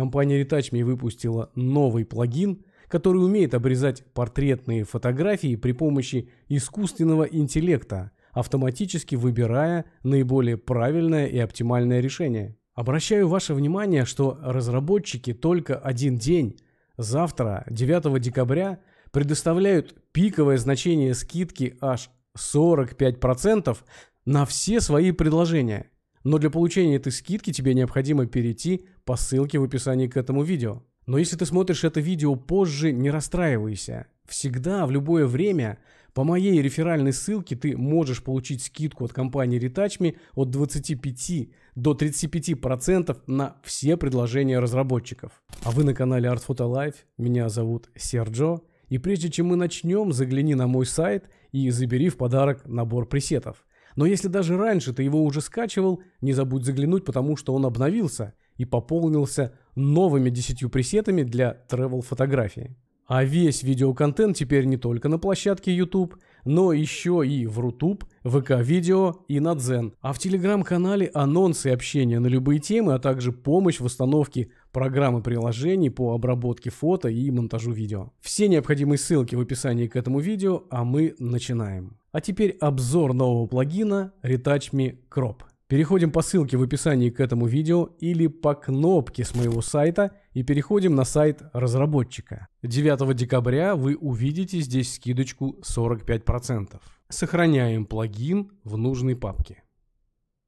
Компания ReTouchMe выпустила новый плагин, который умеет обрезать портретные фотографии при помощи искусственного интеллекта, автоматически выбирая наиболее правильное и оптимальное решение. Обращаю ваше внимание, что разработчики только один день, завтра, 9 декабря, предоставляют пиковое значение скидки аж 45% на все свои предложения – но для получения этой скидки тебе необходимо перейти по ссылке в описании к этому видео. Но если ты смотришь это видео позже, не расстраивайся. Всегда, в любое время, по моей реферальной ссылке ты можешь получить скидку от компании ReTouchMe от 25 до 35% на все предложения разработчиков. А вы на канале Art Photo Life, меня зовут Серджо. И прежде чем мы начнем, загляни на мой сайт и забери в подарок набор пресетов. Но если даже раньше ты его уже скачивал, не забудь заглянуть, потому что он обновился и пополнился новыми 10 пресетами для travel-фотографии. А весь видеоконтент теперь не только на площадке YouTube, но еще и в Рутуб, ВК-видео и на Дзен. А в телеграм-канале анонсы и общения на любые темы, а также помощь в установке программы приложений по обработке фото и монтажу видео. Все необходимые ссылки в описании к этому видео, а мы начинаем. А теперь обзор нового плагина Retouch Me Crop. Переходим по ссылке в описании к этому видео или по кнопке с моего сайта и переходим на сайт разработчика. 9 декабря вы увидите здесь скидочку 45%. Сохраняем плагин в нужной папке.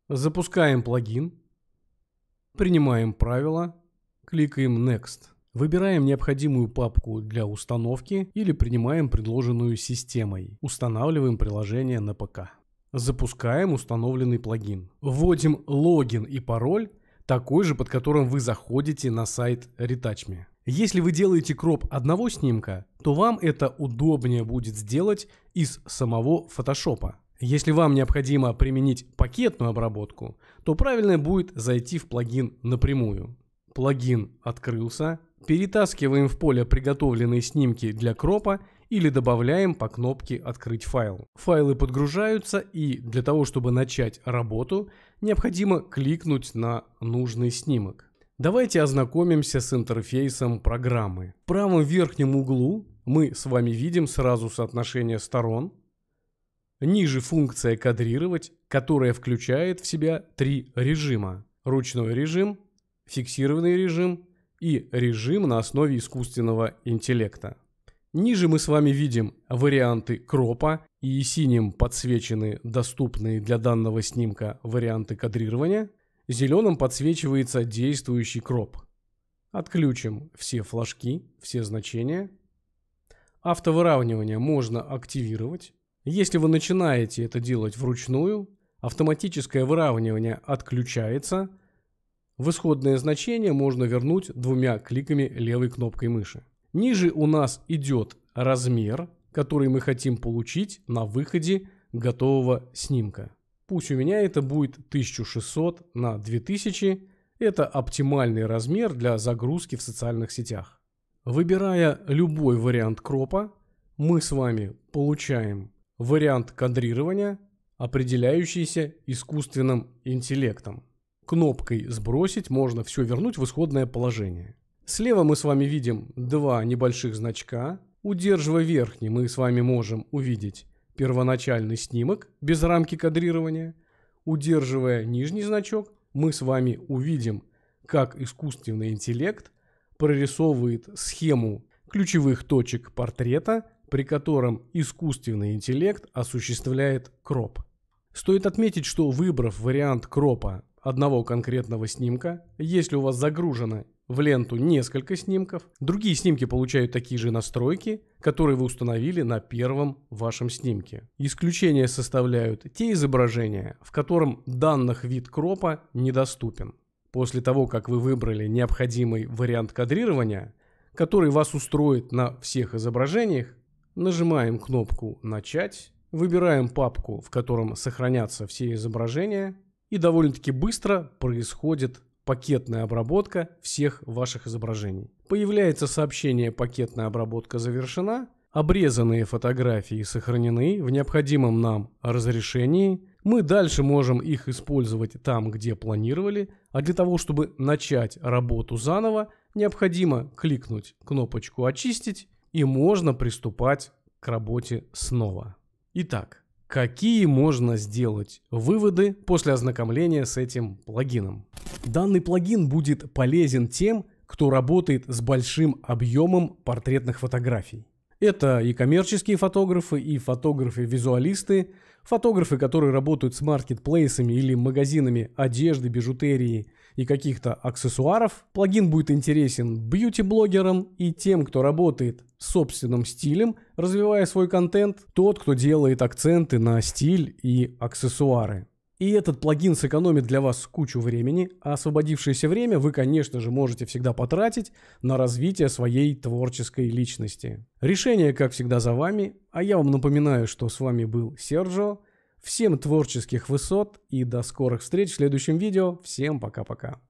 Запускаем плагин, принимаем правила, кликаем Next. Выбираем необходимую папку для установки или принимаем предложенную системой. Устанавливаем приложение на ПК. Запускаем установленный плагин. Вводим логин и пароль, такой же, под которым вы заходите на сайт ReTouchMe. Если вы делаете кроп одного снимка, то вам это удобнее будет сделать из самого Photoshop. Если вам необходимо применить пакетную обработку, то правильно будет зайти в плагин напрямую. Плагин открылся, Перетаскиваем в поле приготовленные снимки для кропа или добавляем по кнопке «Открыть файл». Файлы подгружаются и для того, чтобы начать работу, необходимо кликнуть на нужный снимок. Давайте ознакомимся с интерфейсом программы. В правом верхнем углу мы с вами видим сразу соотношение сторон. Ниже функция «Кадрировать», которая включает в себя три режима. Ручной режим, фиксированный режим и режим на основе искусственного интеллекта. Ниже мы с вами видим варианты кропа и синим подсвечены доступные для данного снимка варианты кадрирования, зеленым подсвечивается действующий кроп. Отключим все флажки, все значения. Автовыравнивание можно активировать. Если вы начинаете это делать вручную, автоматическое выравнивание отключается – в исходное значение можно вернуть двумя кликами левой кнопкой мыши. Ниже у нас идет размер, который мы хотим получить на выходе готового снимка. Пусть у меня это будет 1600 на 2000. Это оптимальный размер для загрузки в социальных сетях. Выбирая любой вариант кропа, мы с вами получаем вариант кадрирования, определяющийся искусственным интеллектом кнопкой «Сбросить» можно все вернуть в исходное положение. Слева мы с вами видим два небольших значка. Удерживая верхний, мы с вами можем увидеть первоначальный снимок без рамки кадрирования. Удерживая нижний значок, мы с вами увидим, как искусственный интеллект прорисовывает схему ключевых точек портрета, при котором искусственный интеллект осуществляет кроп. Стоит отметить, что выбрав вариант кропа одного конкретного снимка. Если у вас загружено в ленту несколько снимков, другие снимки получают такие же настройки, которые вы установили на первом вашем снимке. Исключение составляют те изображения, в котором данных вид кропа недоступен. После того, как вы выбрали необходимый вариант кадрирования, который вас устроит на всех изображениях, нажимаем кнопку «Начать», выбираем папку, в котором сохранятся все изображения – и довольно-таки быстро происходит пакетная обработка всех ваших изображений. Появляется сообщение «Пакетная обработка завершена», обрезанные фотографии сохранены в необходимом нам разрешении, мы дальше можем их использовать там, где планировали, а для того, чтобы начать работу заново, необходимо кликнуть кнопочку «Очистить» и можно приступать к работе снова. Итак, Какие можно сделать выводы после ознакомления с этим плагином? Данный плагин будет полезен тем, кто работает с большим объемом портретных фотографий. Это и коммерческие фотографы, и фотографы-визуалисты, фотографы, которые работают с маркетплейсами или магазинами одежды, бижутерии и каких-то аксессуаров. Плагин будет интересен бьюти-блогерам и тем, кто работает с собственным стилем, развивая свой контент, тот, кто делает акценты на стиль и аксессуары. И этот плагин сэкономит для вас кучу времени, а освободившееся время вы, конечно же, можете всегда потратить на развитие своей творческой личности. Решение, как всегда, за вами, а я вам напоминаю, что с вами был Серджо. Всем творческих высот и до скорых встреч в следующем видео. Всем пока-пока.